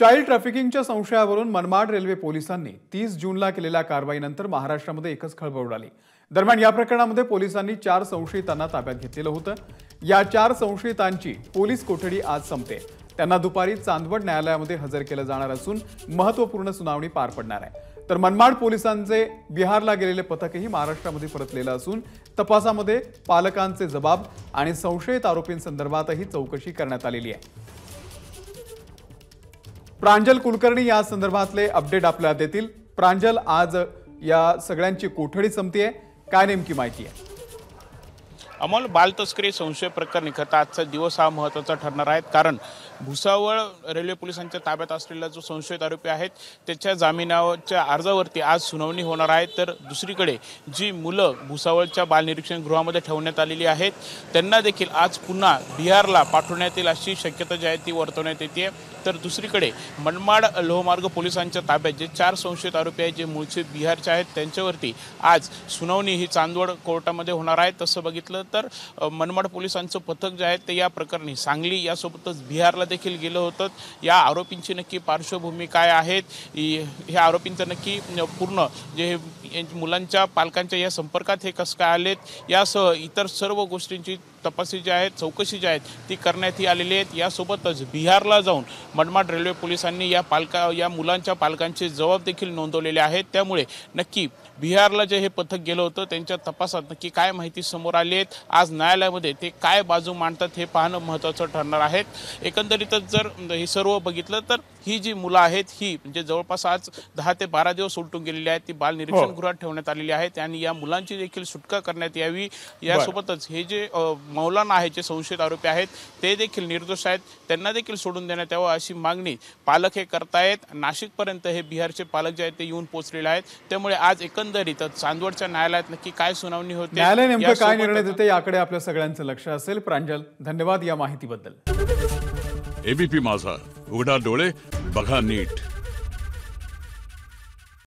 Child ट्रॅफिकिंगच्या संशयावरून Manmad railway पोलिसांनी तीस जूनला केलेल्या कारवाईनंतर महाराष्ट्रामध्ये एकच खळबळ उडाली दरम्यान या प्रकरणामध्ये पोलिसांनी चार संशयितांना ताब्यात घेतलेलं होतं या चार संशयितांची पोलीस कोठडी आज संपते त्यांना दुपारी चांदवड न्यायालयामध्ये हजर केलं जाणार असून महत्वपूर्ण सुनावणी पार पडणार आहे तर मनमाड पोलिसांचे बिहारला गेलेले पथकही महाराष्ट्रामध्ये परतलेलं असून तपासामध्ये पालकांचे जबाब आणि संशयित आरोपींसंदर्भातही चौकशी करण्यात आलेली आहे प्रांजल कुलकर्णी या संदर्भातले अपडेट आपल्याला देतील प्रांजल आज या सगळ्यांची कोठडी संपतीये काय नेमकी माहिती आहे अमोल बालतस्करी संशय प्रकरणी खरं आजचा दिवस हा महत्त्वाचा ठरणार आहे कारण भुसावळ रेल्वे पोलिसांच्या ताब्यात असलेला जो संशयित आरोपी आहेत त्याच्या जामिनावरच्या अर्जावरती आज सुनावणी होणार आहे तर दुसरीकडे जी मुलं भुसावळच्या बालनिरीक्षण गृहामध्ये ठेवण्यात आलेली आहेत त्यांना देखील आज पुन्हा बिहारला पाठवण्यात येईल अशी शक्यता जी आहे ती वर्तवण्यात येते तर दुसरीकडे मनमाड लोहमार्ग पोलिसांच्या ताब्यात जे चार संशयित आरोपी आहेत जे मूळचे बिहारचे आहेत त्यांच्यावरती आज सुनावणी ही चांदवड कोर्टामध्ये होणार आहे तसं बघितलं तर मनमाड पोलिसांचं पथक जे आहे ते या प्रकरणी सांगली यासोबतच बिहारला देखील गेलं होतं या आरोपींची नक्की पार्श्वभूमी काय आहेत हे आरोपींचं नक्की पूर्ण जे मुलांचा मुलांच्या पालकांच्या या संपर्कात हे कसं काय आलेत यासह इतर सर्व गोष्टींची तपासी जे आहेत चौकशी जी आहेत ती करण्यात आलेली आहेत यासोबतच बिहारला जाऊन मडमाड रेल्वे पोलिसांनी या पालका या मुलांच्या पालकांचे जबाब देखील नोंदवलेले आहेत त्यामुळे नक्की बिहारला जे हे पथक गेलं होतं त्यांच्या तपासात नक्की काय माहिती समोर आली आहेत आज न्यायालयामध्ये ते काय बाजू मांडतात हे पाहणं महत्त्वाचं ठरणार आहे एकंदरीतच जर हे सर्व बघितलं तर ही जी मुलं आहेत ही म्हणजे जवळपास आज दहा ते बारा दिवस उलटून गेलेली आहेत ती बाल निरीक्षण हो. गृहात ठेवण्यात आलेली आहेत आणि या मुलांची देखील सुटका करण्यात यावी यासोबतच हे जे मौलाना आहे जे संशयित आरोपी आहेत ते देखील निर्दोष आहेत त्यांना देखील सोडून देण्यात यावं अशी मागणी पालक हे करतायत नाशिकपर्यंत हे बिहारचे पालक जे आहेत ते येऊन पोहोचलेले आहेत त्यामुळे आज एकंदरीत चांदवडच्या न्यायालयात नक्की काय सुनावणी होते न्यायालय काय निर्णय देते याकडे आपल्या सगळ्यांचं लक्ष असेल प्रांजल धन्यवाद या माहितीबद्दल एबीपी माझा उघडा डोळे बघा नीट